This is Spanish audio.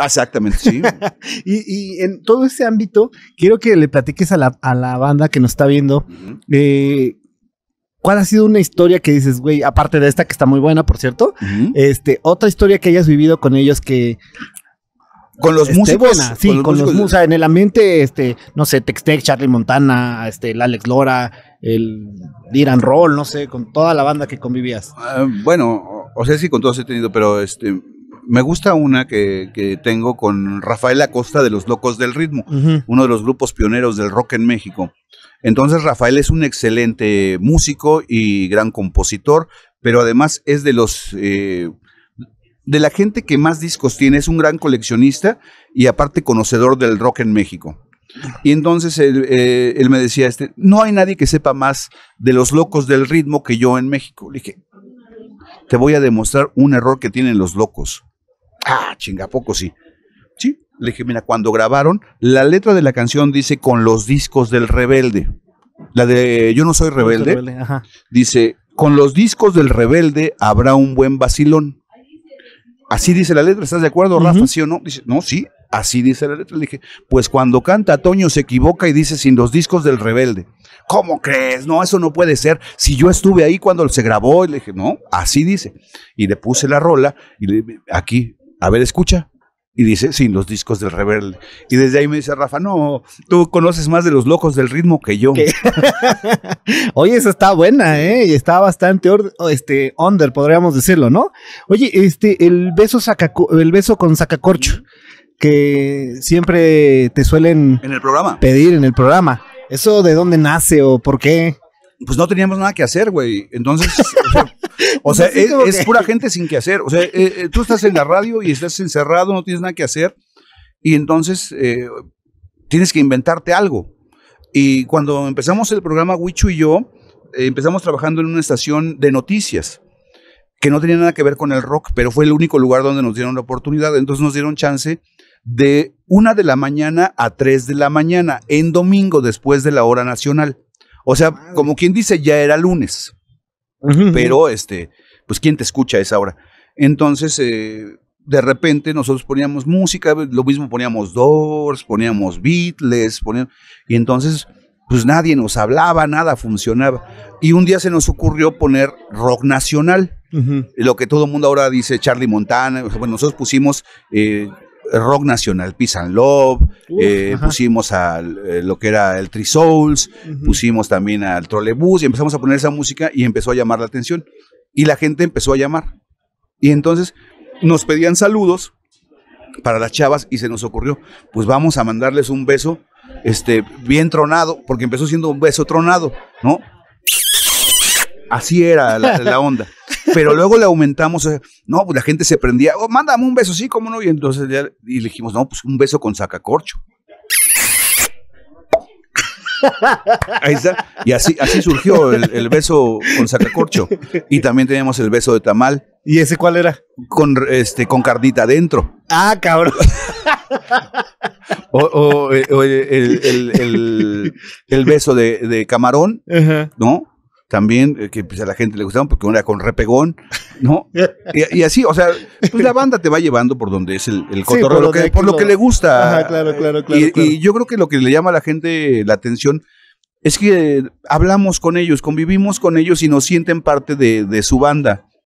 Ah, exactamente, sí. y, en todo ese ámbito, quiero que le platiques a la, banda que nos está viendo. Eh, ¿Cuál ha sido una historia que dices, güey, aparte de esta que está muy buena, por cierto, este, otra historia que hayas vivido con ellos que con los músicos, sí, con los, músicos. en el ambiente, este, no sé, Textech, Charlie Montana, este, el Alex Lora, el Diran Roll, no sé, con toda la banda que convivías. Ah, bueno, o sea, sí, con todos he tenido, pero este, me gusta una que, tengo con Rafael Acosta de Los Locos del Ritmo, uno de los grupos pioneros del rock en México. Entonces Rafael es un excelente músico y gran compositor, pero además es de los... Eh, de la gente que más discos tiene, es un gran coleccionista y aparte conocedor del rock en México. Y entonces eh, él, me decía, este, no hay nadie que sepa más de los locos del ritmo que yo en México. Le dije, te voy a demostrar un error que tienen los locos ah, chinga, poco sí? Sí, le dije, mira, cuando grabaron, la letra de la canción dice con los discos del rebelde. La de Yo no soy rebelde, dice, con los discos del rebelde habrá un buen vacilón. Así dice la letra, ¿estás de acuerdo, Rafa? ¿Sí o no? Dice, no, sí, así dice la letra. Le dije, pues cuando canta Toño se equivoca y dice sin los discos del rebelde. ¿Cómo crees? No, eso no puede ser. Si yo estuve ahí cuando se grabó, le dije, no, así dice. Y le puse la rola y le, aquí, a ver, escucha. Y dice, sí, los discos del rebelde. Y desde ahí me dice Rafa, no, tú conoces más de los locos del ritmo que yo. Oye, esa está buena, ¿eh? Y está bastante este, under, podríamos decirlo, ¿no? Oye, este, el beso, el beso con sacacorcho, que siempre te suelen... En el programa. Pedir en el programa. ¿Eso de dónde nace o por qué? pues no teníamos nada que hacer, güey. Entonces, o sea, pues es, pura gente sin que hacer. O sea, eh, eh, tú estás en la radio y estás encerrado, no tienes nada que hacer. Y entonces eh, tienes que inventarte algo. Y cuando empezamos el programa, Huichu y yo empezamos trabajando en una estación de noticias que no tenía nada que ver con el rock, pero fue el único lugar donde nos dieron la oportunidad. Entonces nos dieron chance de una de la mañana a tres de la mañana, en domingo, después de la hora nacional. O sea, como quien dice, ya era lunes. Pero, este, pues, ¿quién te escucha a esa hora? Entonces, eh, de repente nosotros poníamos música, lo mismo poníamos Doors, poníamos Beatles, poníamos, y entonces, pues nadie nos hablaba, nada funcionaba. Y un día se nos ocurrió poner rock nacional. Lo que todo el mundo ahora dice, Charlie Montana, bueno, nosotros pusimos eh, rock nacional, Peace and Love, eh, pusimos a eh, lo que era el Three Souls, pusimos también al Trolebus y empezamos a poner esa música y empezó a llamar la atención. Y la gente empezó a llamar. Y entonces nos pedían saludos para las chavas y se nos ocurrió, pues vamos a mandarles un beso este, bien tronado, porque empezó siendo un beso tronado, ¿no? Así era la onda. Pero luego le aumentamos, eh, no, pues la gente se prendía, oh, mándame un beso, sí, cómo no. Y entonces ya y le dijimos, no, pues un beso con sacacorcho. Ahí está. Y así, así surgió el, beso con sacacorcho. Y también teníamos el beso de tamal. ¿Y ese cuál era? Con, este, con carnita adentro. Ah, cabrón. o, eh, eh, el, el, el, beso de, de camarón, ¿no? también, eh, que pues, a la gente le gustaban porque uno era con repegón, ¿no? Y, así, o sea, pues, la banda te va llevando por donde es el, el por, lo que, le gusta. y, yo creo que lo que le llama a la gente la atención es que eh, hablamos con ellos, convivimos con ellos y nos sienten parte de, de su banda.